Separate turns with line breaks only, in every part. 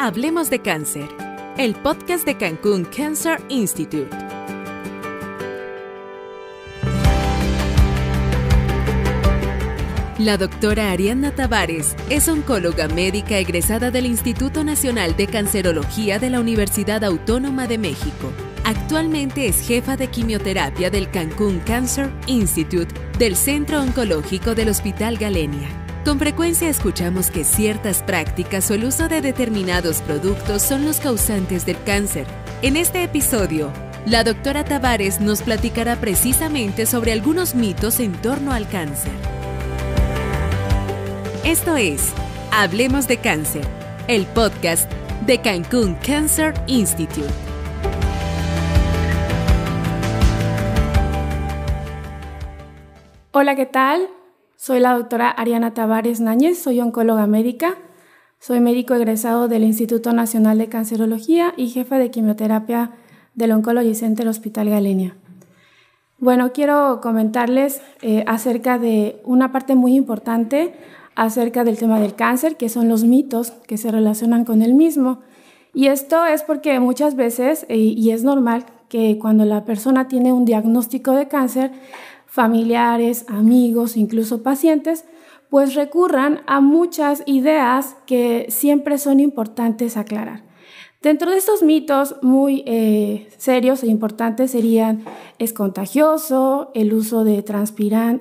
Hablemos de Cáncer, el podcast de Cancún Cancer Institute. La doctora Arianna Tavares es oncóloga médica egresada del Instituto Nacional de Cancerología de la Universidad Autónoma de México. Actualmente es jefa de quimioterapia del Cancún Cancer Institute del Centro Oncológico del Hospital Galenia. Con frecuencia escuchamos que ciertas prácticas o el uso de determinados productos son los causantes del cáncer. En este episodio, la doctora Tavares nos platicará precisamente sobre algunos mitos en torno al cáncer. Esto es Hablemos de Cáncer, el podcast de Cancún Cancer Institute. Hola, ¿qué tal? Soy la doctora Ariana Tavares Náñez, soy oncóloga médica, soy médico egresado del Instituto Nacional de Cancerología y jefa de quimioterapia del Oncology Center Hospital Galenia. Bueno, quiero comentarles eh, acerca de una parte muy importante acerca del tema del cáncer, que son los mitos que se relacionan con el mismo. Y esto es porque muchas veces, eh, y es normal, que cuando la persona tiene un diagnóstico de cáncer, familiares, amigos, incluso pacientes, pues recurran a muchas ideas que siempre son importantes aclarar. Dentro de estos mitos muy eh, serios e importantes serían es contagioso, el uso de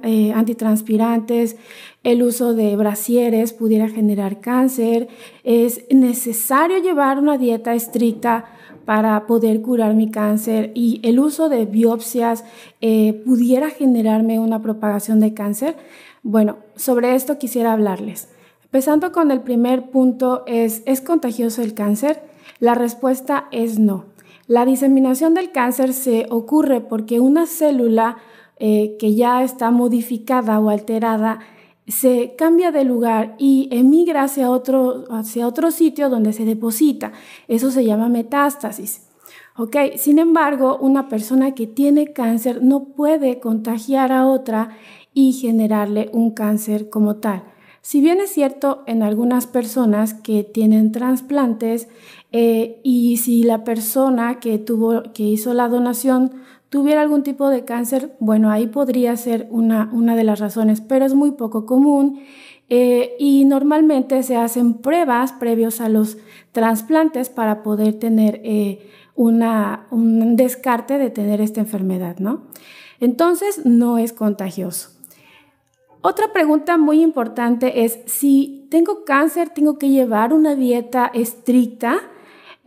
eh, antitranspirantes, el uso de brasieres pudiera generar cáncer, es necesario llevar una dieta estricta para poder curar mi cáncer y el uso de biopsias eh, pudiera generarme una propagación de cáncer. Bueno, sobre esto quisiera hablarles. Empezando con el primer punto, es, ¿es contagioso el cáncer? La respuesta es no. La diseminación del cáncer se ocurre porque una célula eh, que ya está modificada o alterada se cambia de lugar y emigra hacia otro, hacia otro sitio donde se deposita. Eso se llama metástasis. Sin embargo, una persona que tiene cáncer no puede contagiar a otra y generarle un cáncer como tal. Si bien es cierto en algunas personas que tienen trasplantes, eh, y si la persona que, tuvo, que hizo la donación tuviera algún tipo de cáncer, bueno, ahí podría ser una, de las razones, pero es muy poco común. Eh, y normalmente se hacen pruebas previos a los trasplantes para poder tener eh, un descarte de tener esta enfermedad, ¿no? Entonces, no es contagioso. Otra pregunta muy importante es si tengo cáncer, tengo que llevar una dieta estricta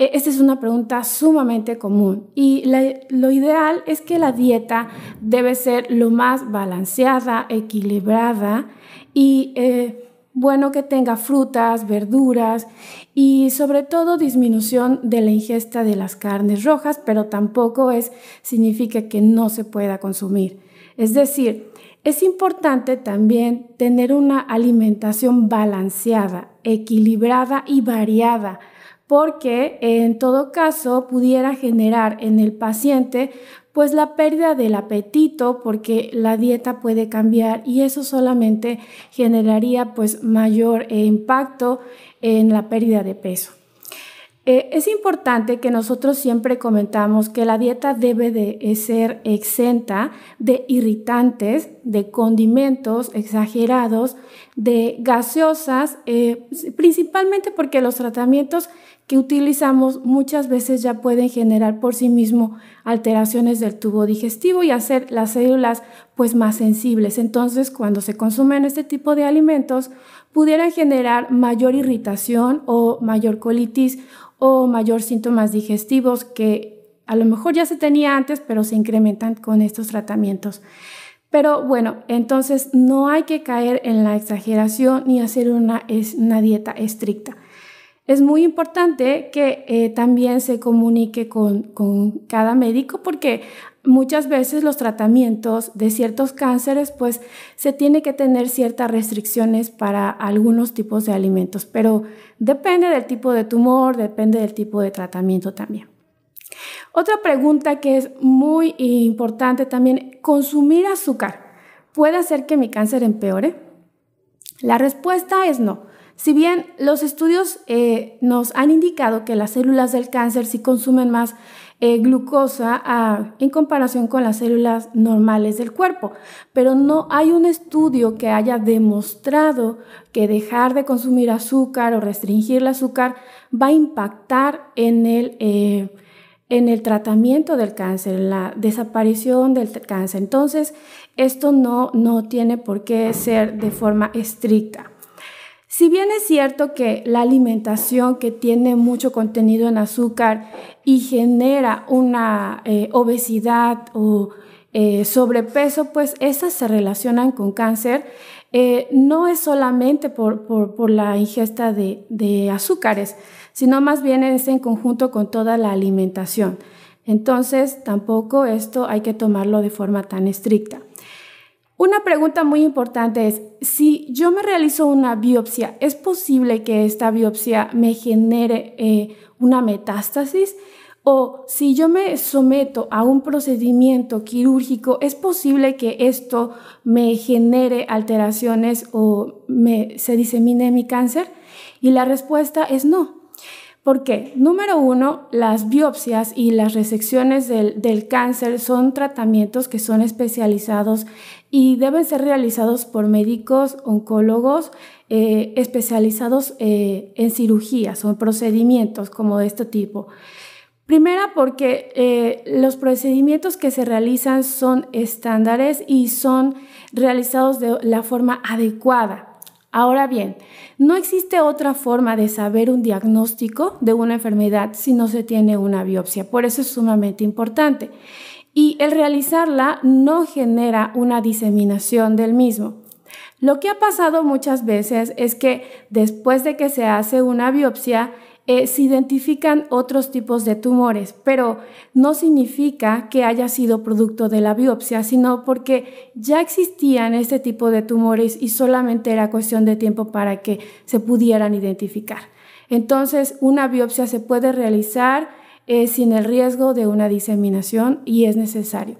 e, Esta es una pregunta sumamente común y lo ideal es que la dieta debe ser lo más balanceada, equilibrada y eh, bueno que tenga frutas, verduras y sobre todo disminución de la ingesta de las carnes rojas, pero tampoco es significa que no se pueda consumir. Es decir, es importante también tener una alimentación balanceada, equilibrada y variada porque en todo caso pudiera generar en el paciente pues la pérdida del apetito porque la dieta puede cambiar y eso solamente generaría pues mayor eh, impacto en la pérdida de peso. Eh, es importante que nosotros siempre comentamos que la dieta debe de eh, ser exenta de irritantes, de condimentos exagerados, de gaseosas, eh, principalmente porque los tratamientos que utilizamos muchas veces ya pueden generar por sí mismo alteraciones del tubo digestivo y hacer las células pues más sensibles. Entonces, cuando se consumen este tipo de alimentos, pudieran generar mayor irritación o mayor colitis o mayor síntomas digestivos que a lo mejor ya se tenía antes, pero se incrementan con estos tratamientos. Pero bueno, entonces no hay que caer en la exageración ni hacer una, es una dieta estricta. Es muy importante que eh, también se comunique con, con, cada médico porque muchas veces los tratamientos de ciertos cánceres, pues se tiene que tener ciertas restricciones para algunos tipos de alimentos, pero depende del tipo de tumor, depende del tipo de tratamiento también. Otra pregunta que es muy importante también, ¿consumir azúcar puede hacer que mi cáncer empeore? La respuesta es no. Si bien los estudios eh, nos han indicado que las células del cáncer sí consumen más eh, glucosa en comparación con las células normales del cuerpo. Pero no hay un estudio que haya demostrado que dejar de consumir azúcar o restringir el azúcar va a impactar en el... Eh, tratamiento del cáncer, en la desaparición del cáncer. Entonces, esto no tiene por qué ser de forma estricta. Si bien es cierto que la alimentación que tiene mucho contenido en azúcar y genera una eh, obesidad o eh, sobrepeso, pues esas se relacionan con cáncer, eh, no es solamente por, la ingesta de, azúcares, sino más bien es en conjunto con toda la alimentación. Entonces, tampoco esto hay que tomarlo de forma tan estricta. Una pregunta muy importante es, si yo me realizo una biopsia, ¿es posible que esta biopsia me genere eh, una metástasis? O si yo me someto a un procedimiento quirúrgico, ¿es posible que esto me genere alteraciones o se disemine mi cáncer? Y la respuesta es no. ¿Por qué? Número uno, las biopsias y las resecciones del, cáncer son tratamientos que son especializados y deben ser realizados por médicos, oncólogos, eh, especializados eh, en cirugías o procedimientos como de este tipo. Primera, porque eh, los procedimientos que se realizan son estándares y son realizados de la forma adecuada. Ahora bien, no existe otra forma de saber un diagnóstico de una enfermedad si no se tiene una biopsia. Por eso es sumamente importante. Y el realizarla no genera una diseminación del mismo. Lo que ha pasado muchas veces es que después de que se hace una biopsia, eh, se identifican otros tipos de tumores, pero no significa que haya sido producto de la biopsia, sino porque ya existían este tipo de tumores y solamente era cuestión de tiempo para que se pudieran identificar. Entonces, una biopsia se puede realizar eh, sin el riesgo de una diseminación y es necesario.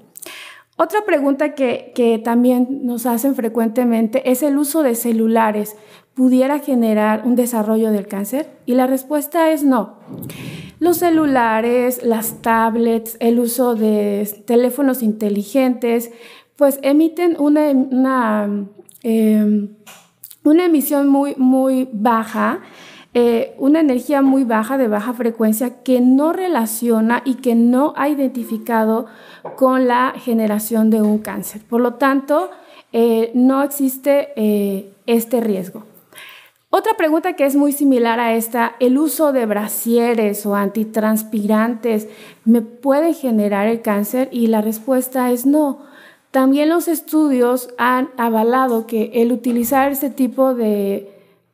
Otra pregunta que, también nos hacen frecuentemente es el uso de celulares pudiera generar un desarrollo del cáncer? Y la respuesta es no. Los celulares, las tablets, el uso de teléfonos inteligentes, pues emiten una, una, em, emisión muy, muy baja, eh, una energía muy baja, de baja frecuencia, que no relaciona y que no ha identificado con la generación de un cáncer. Por lo tanto, eh, no existe eh, este riesgo. Otra pregunta que es muy similar a esta, ¿el uso de brasieres o antitranspirantes me puede generar el cáncer? Y la respuesta es no. También los estudios han avalado que el utilizar este tipo de,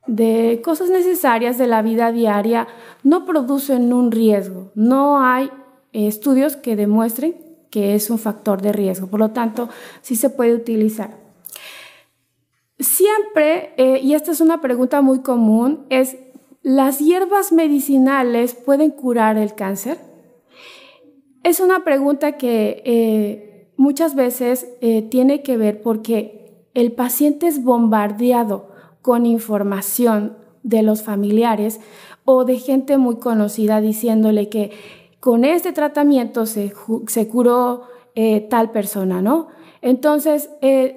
de cosas necesarias de la vida diaria no producen un riesgo. No hay estudios que demuestren que es un factor de riesgo. Por lo tanto, sí se puede utilizar. Siempre, eh, y esta es una pregunta muy común, es, ¿las hierbas medicinales pueden curar el cáncer? Es una pregunta que eh, muchas veces eh, tiene que ver porque el paciente es bombardeado con información de los familiares o de gente muy conocida diciéndole que con este tratamiento se, se curó tal persona, ¿no? Entonces,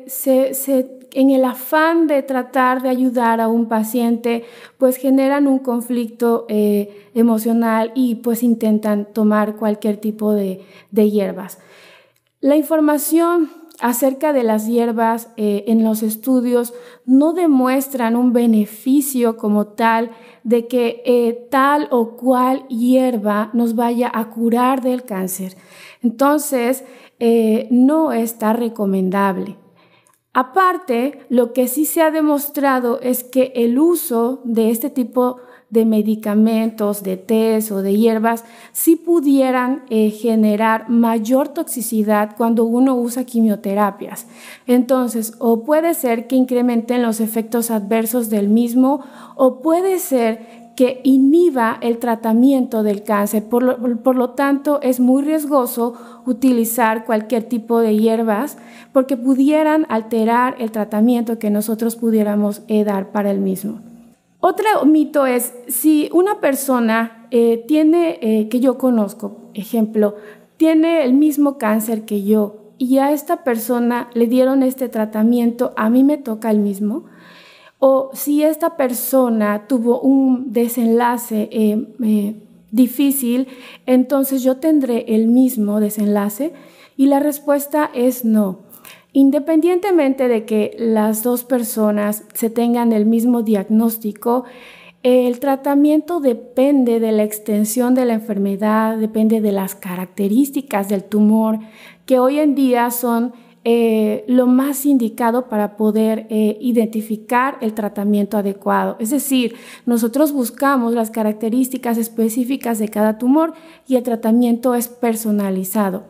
se, se en el afán de tratar de ayudar a un paciente, pues generan un conflicto eh, emocional y pues intentan tomar cualquier tipo de, hierbas. La información acerca de las hierbas eh, en los estudios no demuestran un beneficio como tal de que eh, tal o cual hierba nos vaya a curar del cáncer. Entonces, no está recomendable. Aparte, lo que sí se ha demostrado es que el uso de este tipo de medicamentos, de tés o de hierbas, sí pudieran eh, generar mayor toxicidad cuando uno usa quimioterapias. Entonces, o puede ser que incrementen los efectos adversos del mismo, o puede ser que inhiba el tratamiento del cáncer. Por lo, tanto, es muy riesgoso utilizar cualquier tipo de hierbas porque pudieran alterar el tratamiento que nosotros pudiéramos eh, dar para el mismo. Otro mito es si una persona eh, tiene, eh, que yo conozco, ejemplo, tiene el mismo cáncer que yo y a esta persona le dieron este tratamiento, a mí me toca el mismo o si esta persona tuvo un desenlace eh, eh, difícil, entonces yo tendré el mismo desenlace? Y la respuesta es no. Independientemente de que las dos personas se tengan el mismo diagnóstico, el tratamiento depende de la extensión de la enfermedad, depende de las características del tumor, que hoy en día son eh, lo más indicado para poder eh, identificar el tratamiento adecuado. Es decir, nosotros buscamos las características específicas de cada tumor y el tratamiento es personalizado.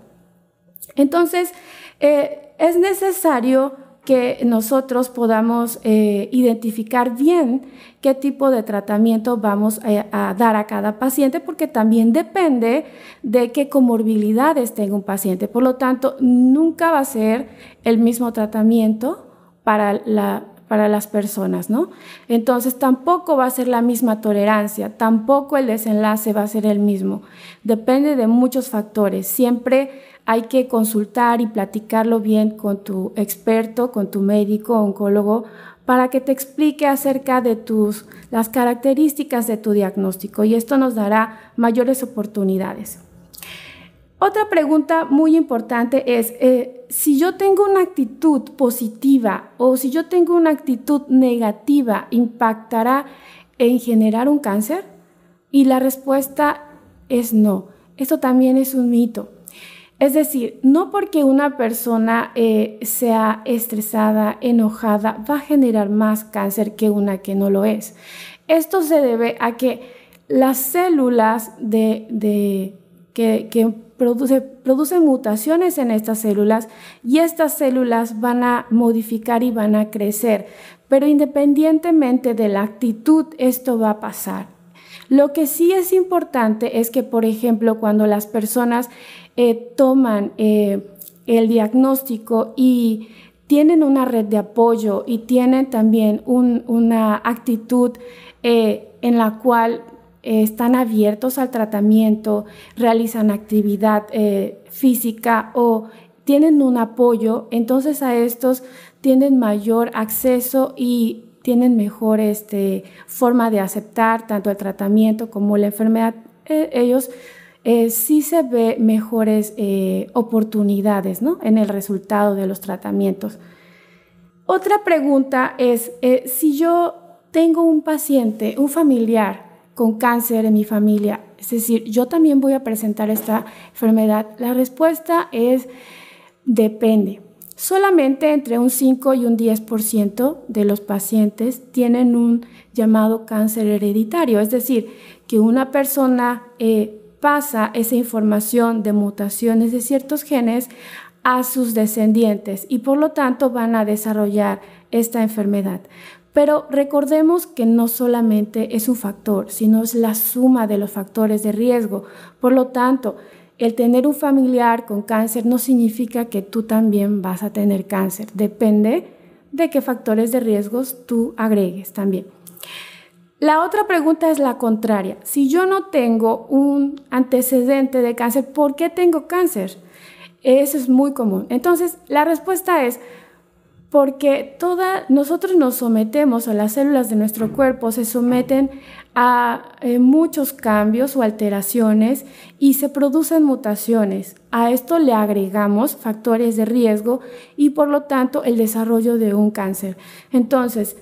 Entonces, eh, es necesario que nosotros podamos eh, identificar bien qué tipo de tratamiento vamos a, a, dar a cada paciente, porque también depende de qué comorbilidades tenga un paciente. Por lo tanto, nunca va a ser el mismo tratamiento para la para las personas, ¿no? Entonces tampoco va a ser la misma tolerancia, tampoco el desenlace va a ser el mismo. Depende de muchos factores. Siempre hay que consultar y platicarlo bien con tu experto, con tu médico, oncólogo, para que te explique acerca de tus las características de tu diagnóstico y esto nos dará mayores oportunidades. Otra pregunta muy importante es, eh, si yo tengo una actitud positiva o si yo tengo una actitud negativa, ¿impactará en generar un cáncer? Y la respuesta es no. Esto también es un mito. Es decir, no porque una persona eh, sea estresada, enojada, va a generar más cáncer que una que no lo es. Esto se debe a que las células de, que produce, mutaciones en estas células y estas células van a modificar y van a crecer. Pero independientemente de la actitud, esto va a pasar. Lo que sí es importante es que, por ejemplo, cuando las personas eh, toman eh, el diagnóstico y tienen una red de apoyo y tienen también una actitud eh, en la cual eh, están abiertos al tratamiento, realizan actividad eh, física o tienen un apoyo, entonces a estos tienen mayor acceso y tienen mejor este, forma de aceptar tanto el tratamiento como la enfermedad. E, ellos eh, sí se ve mejores oportunidades ¿no? en el resultado de los tratamientos. Otra pregunta es, si yo tengo un paciente, un familiar, con cáncer en mi familia? Es decir, yo también voy a presentar esta enfermedad. La respuesta es depende. Solamente entre un 5 y un 10% de los pacientes tienen un llamado cáncer hereditario, es decir, que una persona eh, pasa esa información de mutaciones de ciertos genes a sus descendientes y por lo tanto van a desarrollar esta enfermedad. Pero recordemos que no solamente es un factor, sino es la suma de los factores de riesgo. Por lo tanto, el tener un familiar con cáncer no significa que tú también vas a tener cáncer. Depende de qué factores de riesgos tú agregues también. La otra pregunta es la contraria. Si yo no tengo un antecedente de cáncer, ¿por qué tengo cáncer? Eso es muy común. Entonces, la respuesta es, porque nosotros nos sometemos o las células de nuestro cuerpo se someten a eh, muchos cambios o alteraciones y se producen mutaciones. A esto le agregamos factores de riesgo y por lo tanto el desarrollo de un cáncer. Entonces,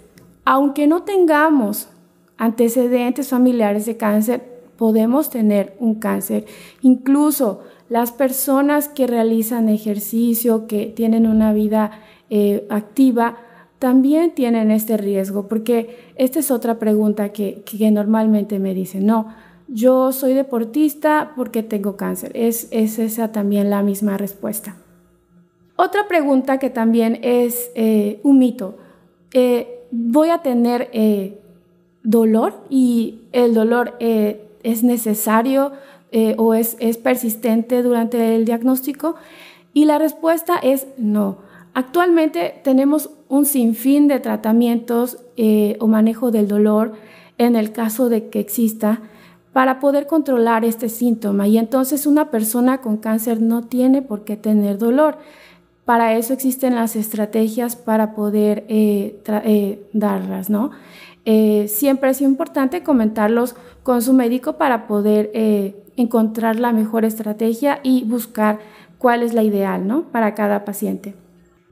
aunque no tengamos antecedentes familiares de cáncer, podemos tener un cáncer. Incluso las personas que realizan ejercicio, que tienen una vida eh, activa también tienen este riesgo, porque esta es otra pregunta que, normalmente me dicen, no, yo soy deportista porque tengo cáncer. Es, esa también la misma respuesta. Otra pregunta que también es eh, un mito. Eh, ¿Voy a tener dolor y el dolor es necesario o es persistente durante el diagnóstico? Y la respuesta es no. Actualmente tenemos un sinfín de tratamientos eh, o manejo del dolor en el caso de que exista para poder controlar este síntoma y entonces una persona con cáncer no tiene por qué tener dolor. Para eso existen las estrategias para poder eh, eh, darlas, ¿no? siempre es importante comentarlos con su médico para poder encontrar la mejor estrategia y buscar cuál es la ideal, ¿no? Para cada paciente.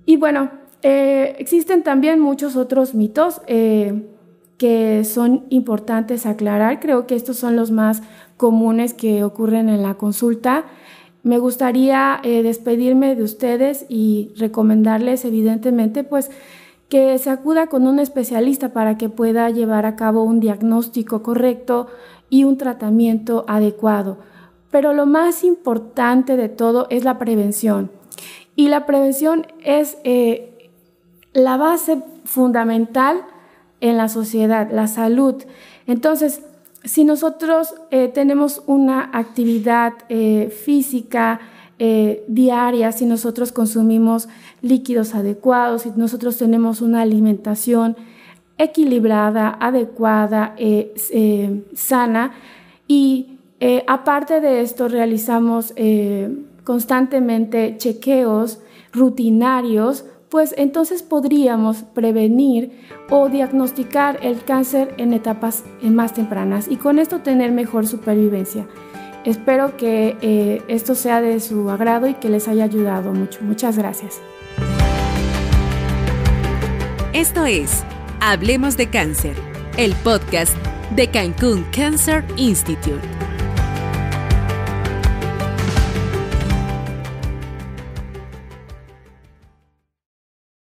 Y bueno, eh, existen también muchos otros mitos eh, que son importantes aclarar. Creo que estos son los más comunes que ocurren en la consulta. Me gustaría eh, despedirme de ustedes y recomendarles evidentemente pues que se acuda con un especialista para que pueda llevar a cabo un diagnóstico correcto y un tratamiento adecuado. Pero lo más importante de todo es la prevención. Y la prevención es eh, la base fundamental en la sociedad, la salud. Entonces, si nosotros eh, tenemos una actividad eh, física diaria, si nosotros consumimos líquidos adecuados, si nosotros tenemos una alimentación equilibrada, adecuada, sana, y aparte de esto realizamos constantemente chequeos rutinarios, pues entonces podríamos prevenir o diagnosticar el cáncer en etapas eh, más tempranas y con esto tener mejor supervivencia. Espero que eh, esto sea de su agrado y que les haya ayudado mucho. Muchas gracias. Esto es Hablemos de Cáncer, el podcast de Cancún Cancer Institute.